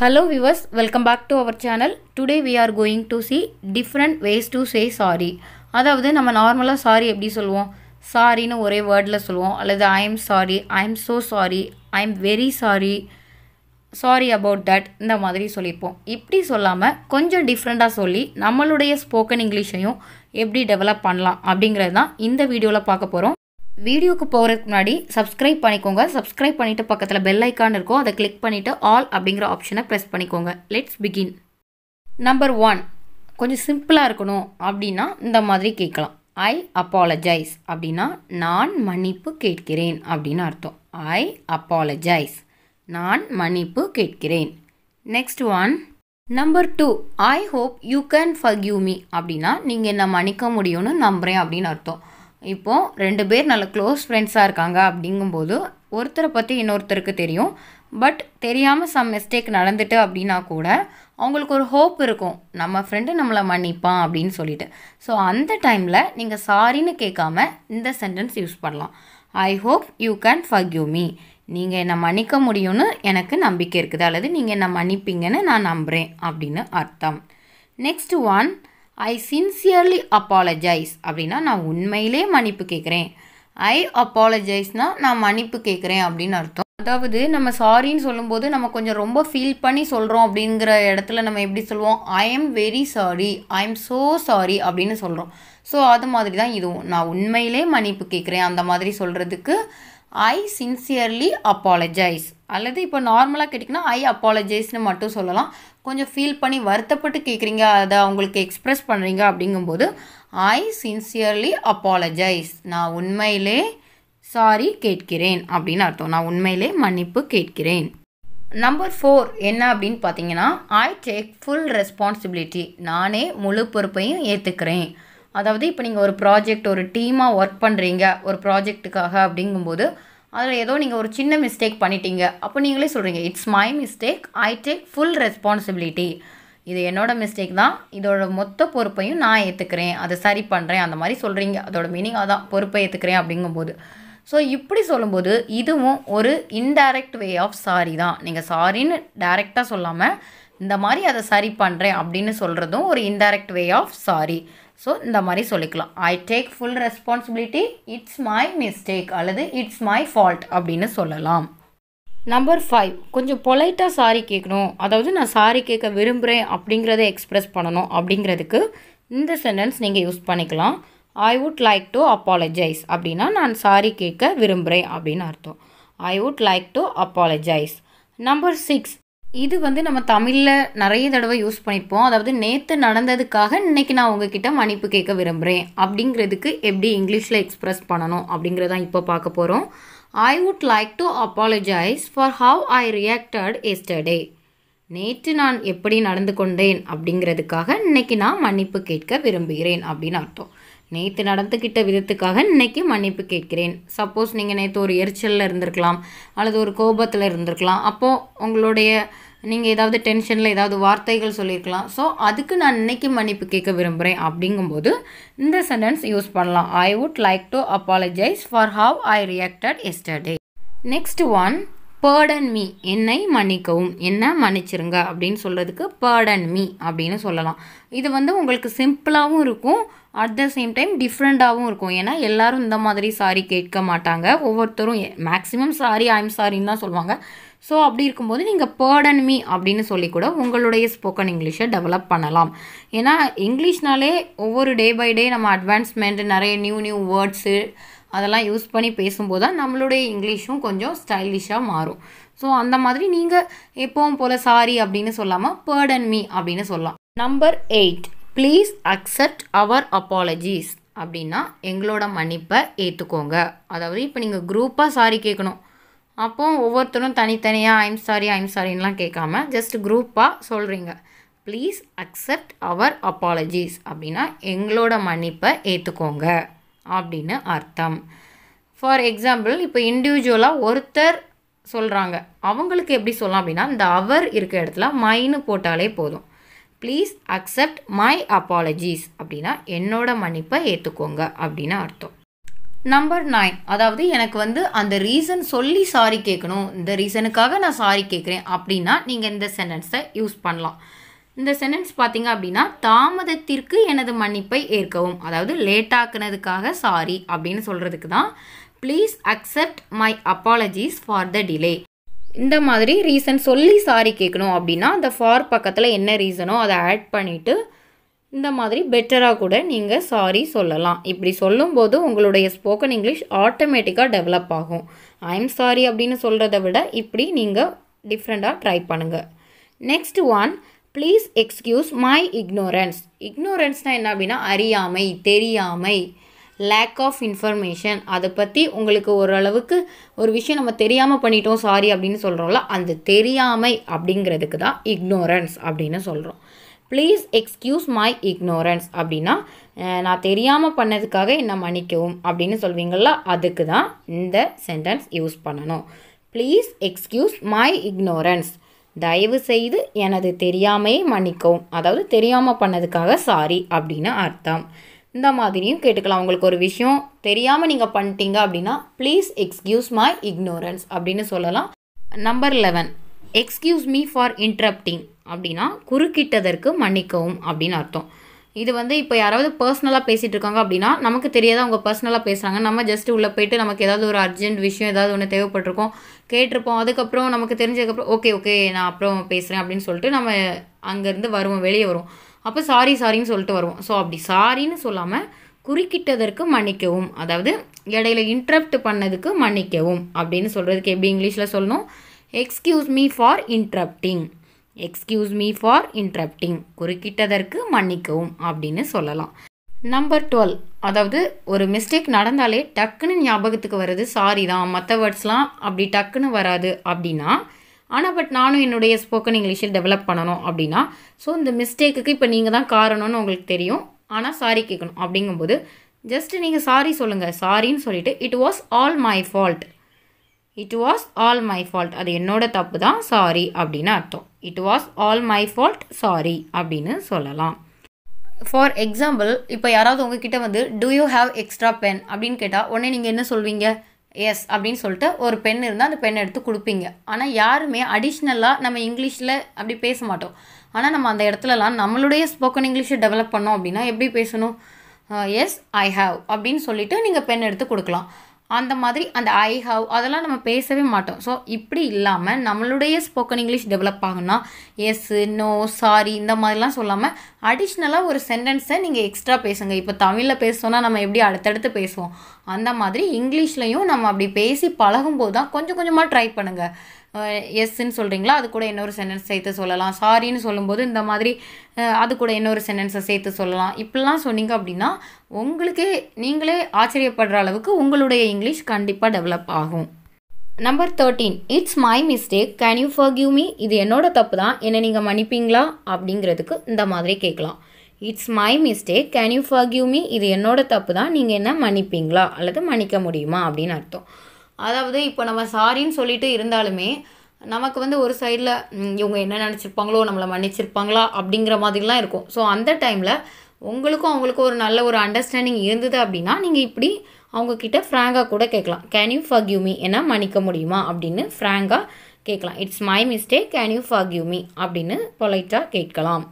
Hello viewers, welcome back to our channel. Today we are going to see different ways to say sorry. அதாவது நம்ம நார்மலாக sorry எப்படி சொல்லுவோம் சாரின்னு ஒரே வேர்டில் சொல்லுவோம் அல்லது I am sorry I am so sorry I am very sorry sorry about that இந்த மாதிரி சொல்லியிருப்போம் இப்படி சொல்லாமல் கொஞ்சம் டிஃப்ரெண்ட்டாக சொல்லி நம்மளுடைய ஸ்போக்கன் இங்கிலீஷையும் எப்படி டெவலப் பண்ணலாம் அப்படிங்கிறது தான் இந்த வீடியோவில் பார்க்க போகிறோம் வீடியோக்கு போகிறதுக்கு முன்னாடி சப்ஸ்கிரைப் பண்ணிக்கோங்க சப்ஸ்கிரைப் பண்ணிவிட்டு பக்கத்தில் பெல் ஐக்கான் இருக்கும் அதை கிளிக் பண்ணிவிட்டு ஆல் அப்படிங்கிற ஆப்ஷனை ப்ரெஸ் பண்ணிக்கோங்க லெட்ஸ் பிகின் நம்பர் ஒன் கொஞ்சம் சிம்பிளாக இருக்கணும் அப்படின்னா இந்த மாதிரி கேட்கலாம் ஐ அப்பாலஜைஸ் அப்படின்னா நான் மன்னிப்பு கேட்கிறேன் அப்படின்னு அர்த்தம் ஐ அப்பாலஜைஸ் நான் மன்னிப்பு கேட்கிறேன் next one number two I hope you can forgive me அப்படின்னா நீங்கள் என்னை மன்னிக்க முடியும்னு நம்புகிறேன் அப்படின்னு அர்த்தம் இப்போது ரெண்டு பேர் நல்ல க்ளோஸ் ஃப்ரெண்ட்ஸாக இருக்காங்க அப்படிங்கும்போது ஒருத்தரை பற்றி இன்னொருத்தருக்கு தெரியும் பட் தெரியாமல் சம் மிஸ்டேக் நடந்துட்டு அப்படின்னா கூட அவங்களுக்கு ஒரு ஹோப் இருக்கும் நம்ம ஃப்ரெண்டு நம்மளை மன்னிப்பான் அப்படின்னு சொல்லிட்டு ஸோ அந்த டைமில் நீங்கள் சாரின்னு கேட்காம இந்த சென்டென்ஸ் யூஸ் பண்ணலாம் I hope you can forgive me நீங்கள் என்னை மன்னிக்க முடியும்னு எனக்கு நம்பிக்கை இருக்குது அல்லது நீங்கள் என்னை மன்னிப்பீங்கன்னு நான் நம்புகிறேன் அப்படின்னு அர்த்தம் next one I sincerely apologise அப்படின்னா நான் உண்மையிலே மன்னிப்பு கேட்குறேன் ஐ அப்பாலஜைஸ்னால் நான் மன்னிப்பு கேட்குறேன் அப்படின்னு அர்த்தம் அதாவது நம்ம சாரின்னு சொல்லும்போது நம்ம கொஞ்சம் ரொம்ப ஃபீல் பண்ணி சொல்கிறோம் அப்படிங்கிற இடத்துல நம்ம எப்படி சொல்லுவோம் I am very sorry I am so sorry அப்படின்னு சொல்கிறோம் ஸோ அது மாதிரி தான் இதுவும் நான் உண்மையிலே மன்னிப்பு கேட்குறேன் அந்த மாதிரி சொல்கிறதுக்கு ஐ சின்சியர்லி அப்பாலஜைஸ் அல்லது இப்போ நார்மலாக கேட்டிங்கன்னா ஐ அப்பாலஜைஸ்னு மட்டும் சொல்லலாம் கொஞ்சம் ஃபீல் பண்ணி வருத்தப்பட்டு கேட்குறீங்க அதை அவங்களுக்கு எக்ஸ்ப்ரெஸ் பண்ணுறீங்க அப்படிங்கும்போது ஐ சின்சியர்லி அப்பாலஜைஸ் நான் உண்மையிலே சாரி கேட்கிறேன் அப்படின்னு அர்த்தம் நான் உண்மையிலே மன்னிப்பு கேட்கிறேன் நம்பர் ஃபோர் என்ன அப்படின்னு பார்த்தீங்கன்னா ஐ டேக் ஃபுல் ரெஸ்பான்சிபிலிட்டி நானே முழு பொறுப்பையும் ஏற்றுக்கிறேன் அதாவது இப்போ நீங்கள் ஒரு ப்ராஜெக்ட் ஒரு டீமாக ஒர்க் பண்ணுறீங்க ஒரு ப்ராஜெக்ட்டுக்காக அப்படிங்கும்போது அதில் ஏதோ நீங்கள் ஒரு சின்ன மிஸ்டேக் பண்ணிட்டீங்க அப்போ நீங்களே சொல்கிறீங்க it's my mistake I take full responsibility இது என்னோடய மிஸ்டேக் தான் இதோட மொத்த பொறுப்பையும் நான் ஏற்றுக்கிறேன் அதை சரி பண்ணுறேன் அந்த மாதிரி சொல்கிறீங்க அதோட மீனிங் அதான் பொறுப்பை ஏற்றுக்கிறேன் அப்படிங்கும்போது ஸோ இப்படி சொல்லும்போது இதுவும் ஒரு இன்டைரக்ட் வே ஆஃப் சாரி தான் நீங்கள் சாரின்னு டைரெக்டாக சொல்லாமல் இந்த மாதிரி அதை சரி பண்ணுறேன் அப்படின்னு சொல்கிறதும் ஒரு indirect way of sorry so இந்த மாதிரி சொல்லிக்கலாம் I take full responsibility it's my mistake அல்லது இட்ஸ் மை ஃபால்ட் அப்படின்னு சொல்லலாம் நம்பர் ஃபைவ் கொஞ்சம் பொலைட்டாக சாரி கேட்கணும் அதாவது நான் சாரி கேட்க விரும்புகிறேன் அப்படிங்கிறத எக்ஸ்ப்ரெஸ் பண்ணணும் அப்படிங்கிறதுக்கு இந்த சென்டென்ஸ் நீங்கள் யூஸ் பண்ணிக்கலாம் I would like to apologise அப்படின்னா நான் சாரி கேட்க விரும்புகிறேன் அப்படின்னு அர்த்தம் I would like to apologise number six இது வந்து நம்ம தமிழில் நிறைய தடவை யூஸ் பண்ணியிருப்போம் அதாவது நேற்று நடந்ததுக்காக இன்றைக்கி நான் உங்ககிட்ட மன்னிப்பு கேட்க விரும்புகிறேன் அப்படிங்கிறதுக்கு எப்படி இங்கிலீஷில் எக்ஸ்ப்ரெஸ் பண்ணணும் அப்படிங்கிறதான் இப்போ பார்க்க போகிறோம் I would like to apologise for how I reacted yesterday நேற்று நான் எப்படி நடந்து கொண்டேன் அப்படிங்கிறதுக்காக இன்றைக்கி நான் மன்னிப்பு கேட்க விரும்புகிறேன் அப்படின்னு அர்த்தம் நேற்று நடந்துக்கிட்ட விதத்துக்காக இன்றைக்கி மன்னிப்பு கேட்கிறேன் சப்போஸ் நீங்கள் நேற்று ஒரு எரிச்சலில் இருந்திருக்கலாம் அல்லது ஒரு கோபத்தில் இருந்திருக்கலாம் அப்போது உங்களுடைய நீங்கள் ஏதாவது டென்ஷனில் ஏதாவது வார்த்தைகள் சொல்லியிருக்கலாம் ஸோ அதுக்கு நான் இன்றைக்கி மன்னிப்பு கேட்க விரும்புகிறேன் அப்படிங்கும்போது இந்த சென்டென்ஸ் யூஸ் பண்ணலாம் I would like to apologise for how I reacted yesterday next one pardon me என்னை மன்னிக்கவும் என்ன மன்னிச்சிருங்க அப்படின்னு சொல்கிறதுக்கு பேர்டன் மீ அப்படின்னு சொல்லலாம் இது வந்து உங்களுக்கு சிம்பிளாகவும் இருக்கும் அட் த சேம் டைம் டிஃப்ரெண்ட்டாகவும் இருக்கும் ஏன்னா எல்லோரும் இந்த மாதிரி சாரி கேட்க மாட்டாங்க ஒவ்வொருத்தரும் மேக்ஸிமம் சாரி ஐம் சாரின்னு தான் சொல்லுவாங்க ஸோ அப்படி இருக்கும்போது நீங்கள் பேர்டன் மீ அப்படின்னு சொல்லி கூட உங்களுடைய ஸ்போக்கன் இங்கிலீஷை டெவலப் பண்ணலாம் ஏன்னா இங்கிலீஷ்னாலே ஒவ்வொரு டே பை டே நம்ம அட்வான்ஸ்மெண்ட் நிறைய நியூ நியூ வேர்ட்ஸு அதெல்லாம் யூஸ் பண்ணி பேசும்போது தான் நம்மளுடைய இங்கிலீஷும் கொஞ்சம் ஸ்டைலிஷாக மாறும் ஸோ அந்த மாதிரி நீங்கள் எப்பவும் போல் சாரி அப்படின்னு சொல்லாமல் பேர்டன் மீ அப்படின்னு சொல்லலாம் number eight please accept our apologies அப்படின்னா எங்களோட மன்னிப்பை ஏற்றுக்கோங்க அதாவது இப்போ நீங்கள் குரூப்பாக சாரி கேட்கணும் அப்போ ஒவ்வொருத்தரும் தனித்தனியாக ஐம் சாரி ஐம் சாரின்லாம் கேட்காம ஜஸ்ட் குரூப்பாக சொல்கிறீங்க ப்ளீஸ் அக்செப்ட் அவர் அப்பாலஜிஸ் அப்படின்னா எங்களோட மன்னிப்பை ஏற்றுக்கோங்க அப்படின்னு அர்த்தம் ஃபார் எக்ஸாம்பிள் இப்போ இண்டிவிஜுவலாக ஒருத்தர் சொல்கிறாங்க அவங்களுக்கு எப்படி சொல்லலாம் அப்படின்னா இந்த அவர் இருக்க இடத்துல மைன்னு போட்டாலே போதும் ப்ளீஸ் அக்செப்ட் மை அப்பாலஜிஸ் அப்படின்னா என்னோட மன்னிப்பை ஏற்றுக்கோங்க அப்படின்னு அர்த்தம் நம்பர் நைன் அதாவது எனக்கு வந்து அந்த ரீசன் சொல்லி சாரி கேட்கணும் இந்த ரீசனுக்காக நான் சாரி கேட்குறேன் அப்படின்னா நீங்கள் இந்த சென்டென்ஸை யூஸ் பண்ணலாம் இந்த சென்டென்ஸ் பார்த்தீங்க அப்படின்னா தாமதத்திற்கு எனது மன்னிப்பை ஏற்கவும் அதாவது லேட்டாக்குனதுக்காக சாரி அப்படின்னு சொல்கிறதுக்கு தான் please accept my apologies for the delay இந்த மாதிரி ரீசன் சொல்லி சாரி கேட்கணும் அப்படின்னா அந்த ஃபார் பக்கத்தில் என்ன ரீசனோ அதை ஆட் பண்ணிவிட்டு இந்த மாதிரி பெட்டராக கூட நீங்கள் சாரி சொல்லலாம் இப்படி சொல்லும்போது உங்களுடைய ஸ்போக்கன் இங்கிலீஷ் ஆட்டோமேட்டிக்காக டெவலப் ஆகும் ஐ எம் சாரி அப்படின்னு சொல்கிறத விட இப்படி நீங்கள் டிஃப்ரெண்ட்டாக ட்ரை பண்ணுங்கள் next one please excuse my ignorance இக்னோரன்ஸ்னால் என்ன அப்படின்னா அறியாமை தெரியாமை லேக் ஆஃப் இன்ஃபர்மேஷன் அதை பற்றி உங்களுக்கு ஓரளவுக்கு ஒரு விஷயம் நம்ம தெரியாமல் பண்ணிட்டோம் சாரி அப்படின்னு சொல்கிறோம்ல அந்த தெரியாமை அப்படிங்கிறதுக்கு தான் இக்னோரன்ஸ் அப்படின்னு சொல்கிறோம் ப்ளீஸ் எக்ஸ்கியூஸ் மை இக்னோரன்ஸ் அப்படின்னா நான் தெரியாமல் பண்ணதுக்காக என்னை மன்னிக்கவும் அப்படின்னு சொல்வீங்கள அதுக்கு தான் இந்த சென்டென்ஸ் யூஸ் பண்ணணும் ப்ளீஸ் எக்ஸ்கியூஸ் மை இக்னோரன்ஸ் தயவு செய்து எனது தெரியாமையே மன்னிக்கவும் அதாவது தெரியாமல் பண்ணதுக்காக சாரி அப்படின்னு அர்த்தம் இந்த மாதிரியும் கேட்டுக்கலாம் உங்களுக்கு ஒரு விஷயம் தெரியாமல் நீங்கள் பண்ணிட்டீங்க அப்படின்னா ப்ளீஸ் எக்ஸ்கியூஸ் மை இக்னோரன்ஸ் அப்படின்னு சொல்லலாம் number eleven excuse me for interrupting அப்படின்னா குறுக்கிட்டதற்கு மன்னிக்கவும் அப்படின்னு அர்த்தம் இது வந்து இப்போ யாராவது பர்சனலாக பேசிகிட்டு இருக்காங்க அப்படின்னா நமக்கு தெரியாத அவங்க பர்சனலாக பேசுகிறாங்க நம்ம ஜஸ்ட் உள்ளே போயிட்டு நமக்கு ஏதாவது ஒரு அர்ஜென்ட் விஷயம் ஏதாவது ஒன்று தேவைப்பட்டிருக்கோம் கேட்டிருப்போம் அதுக்கப்புறம் நமக்கு தெரிஞ்சதுக்கப்புறம் ஓகே ஓகே நான் அப்புறம் பேசுகிறேன் அப்படின்னு சொல்லிட்டு நம்ம அங்கேருந்து வருவோம் வெளியே வருவோம் அப்போ சாரி சாரின்னு சொல்லிட்டு வருவோம் ஸோ அப்படி சாரின்னு சொல்லாமல் குறுக்கிட்டதற்கு மன்னிக்கவும் அதாவது இடையில இன்ட்ரப்ட் பண்ணதுக்கு மன்னிக்கவும் அப்படின்னு சொல்கிறதுக்கு எப்படி இங்கிலீஷில் சொல்லணும் excuse me for interrupting excuse me for interrupting குறுக்கிட்டதற்கு மன்னிக்கவும் அப்படின்னு சொல்லலாம் நம்பர் டுவெல் அதாவது ஒரு மிஸ்டேக் நடந்தாலே டக்குன்னு ஞாபகத்துக்கு வருது சாரி தான் மற்ற வேர்ட்ஸ்லாம் அப்படி டக்குன்னு வராது அப்படின்னா ஆனால் பட் நானும் என்னுடைய ஸ்போக்கன் இங்கிலீஷில் டெவலப் பண்ணணும் அப்படின்னா ஸோ இந்த மிஸ்டேக்குக்கு இப்போ நீங்கள் தான் காரணம்னு உங்களுக்கு தெரியும் ஆனால் சாரி கேட்கணும் அப்படிங்கும்போது ஜஸ்ட் நீங்கள் சாரி சொல்லுங்கள் சாரின்னு சொல்லிவிட்டு it was all my fault it was all my fault அது என்னோட தப்பு தான் சாரி அப்படின்னு அர்த்தம் it was all my fault sorry அப்படின்னு சொல்லலாம் ஃபார் எக்ஸாம்பிள் இப்போ யாராவது உங்ககிட்ட வந்து do you have extra pen அப்படின்னு கேட்டால் உடனே நீங்கள் என்ன சொல்வீங்க எஸ் அப்படின்னு சொல்லிட்டு ஒரு பென் இருந்தால் அந்த பென் எடுத்து கொடுப்பீங்க ஆனால் யாருமே அடிஷ்னலாக நம்ம இங்கிலீஷில் அப்படி பேச மாட்டோம் ஆனால் நம்ம அந்த இடத்துலலாம் நம்மளுடைய ஸ்போக்கன் இங்கிலீஷை டெவலப் பண்ணோம் அப்படின்னா எப்படி பேசணும் எஸ் ஐ ஹாவ் அப்படின்னு சொல்லிவிட்டு நீங்கள் பென் எடுத்து கொடுக்கலாம் அந்த மாதிரி அந்த ஐ ஹவ் அதெல்லாம் நம்ம பேசவே மாட்டோம் ஸோ இப்படி இல்லாமல் நம்மளுடைய ஸ்போக்கன் இங்கிலீஷ் டெவலப் ஆகுனா எஸ் நோ சாரி இந்த மாதிரிலாம் சொல்லாமல் அடிஷ்னலாக ஒரு சென்டென்ஸை நீங்கள் எக்ஸ்ட்ரா பேசுங்க இப்போ தமிழில் பேசணும்னா நம்ம எப்படி அடுத்தடுத்து பேசுவோம் அந்த மாதிரி இங்கிலீஷ்லையும் நம்ம அப்படி பேசி பழகும்போது தான் கொஞ்சம் கொஞ்சமாக ட்ரை பண்ணுங்கள் எஸ்ன்னு சொல்கிறீங்களா அது கூட இன்னொரு சென்டென்ஸ் சேர்த்து சொல்லலாம் சாரின்னு சொல்லும்போது இந்த மாதிரி அது கூட இன்னொரு சென்டென்ஸை சேர்த்து சொல்லலாம் இப்படிலாம் சொன்னீங்க அப்படின்னா உங்களுக்கே நீங்களே ஆச்சரியப்படுற அளவுக்கு உங்களுடைய இங்கிலீஷ் கண்டிப்பாக டெவலப் ஆகும் number thirteen it's my mistake can you forgive me இது என்னோட தப்பு தான் என்னை நீங்கள் மன்னிப்பீங்களா அப்படிங்கிறதுக்கு இந்த மாதிரி கேட்கலாம் it's my mistake can you forgive me இது என்னோட தப்பு தான் நீங்கள் என்ன மன்னிப்பீங்களா அல்லது மன்னிக்க முடியுமா அப்படின்னு அர்த்தம் அதாவது இப்போ நம்ம சாரின்னு சொல்லிட்டு இருந்தாலுமே நமக்கு வந்து ஒரு சைடில் இவங்க என்ன நினச்சிருப்பாங்களோ நம்மளை மன்னிச்சிருப்பாங்களா அப்படிங்கிற மாதிரிலாம் இருக்கும் ஸோ அந்த டைமில் உங்களுக்கும் அவங்களுக்கும் ஒரு நல்ல ஒரு அண்டர்ஸ்டாண்டிங் இருந்தது அப்படின்னா நீங்கள் இப்படி அவங்கக்கிட்ட ஃப்ராங்காக கூட கேட்கலாம் கேன் யூ ஃபர்கியூ மீ என்ன மன்னிக்க முடியுமா அப்படின்னு ஃப்ராங்காக கேட்கலாம் it's my mistake can you forgive me அப்படின்னு பொலைட்டாக கேட்கலாம்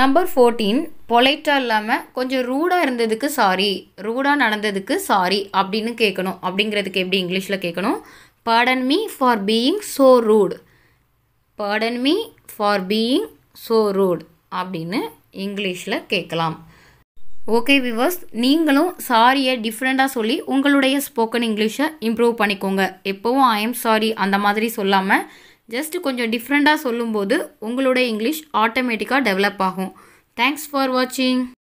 நம்பர் ஃபோர்டீன் பொலைட்டாக இல்லாமல் கொஞ்சம் ரூடாக இருந்ததுக்கு சாரி ரூடாக நடந்ததுக்கு சாரி அப்படின்னு கேட்கணும் அப்படிங்கிறதுக்கு எப்படி இங்கிலீஷில் கேட்கணும் pardon me for being so rude pardon me for being so rude அப்படின்னு இங்கிலீஷில் கேட்கலாம் ஓகே விவர்ஸ் நீங்களும் சாரியை டிஃப்ரெண்ட்டாக சொல்லி உங்களுடைய ஸ்போக்கன் இங்கிலீஷை இம்ப்ரூவ் பண்ணிக்கோங்க எப்போவும் ஐ எம் சாரி அந்த மாதிரி சொல்லாமல் ஜஸ்ட் கொஞ்சம் டிஃப்ரெண்ட்டாக சொல்லும்போது உங்களுடைய இங்கிலீஷ் ஆட்டோமேட்டிக்காக டெவலப் ஆகும் தேங்க்ஸ் ஃபார் வாட்சிங்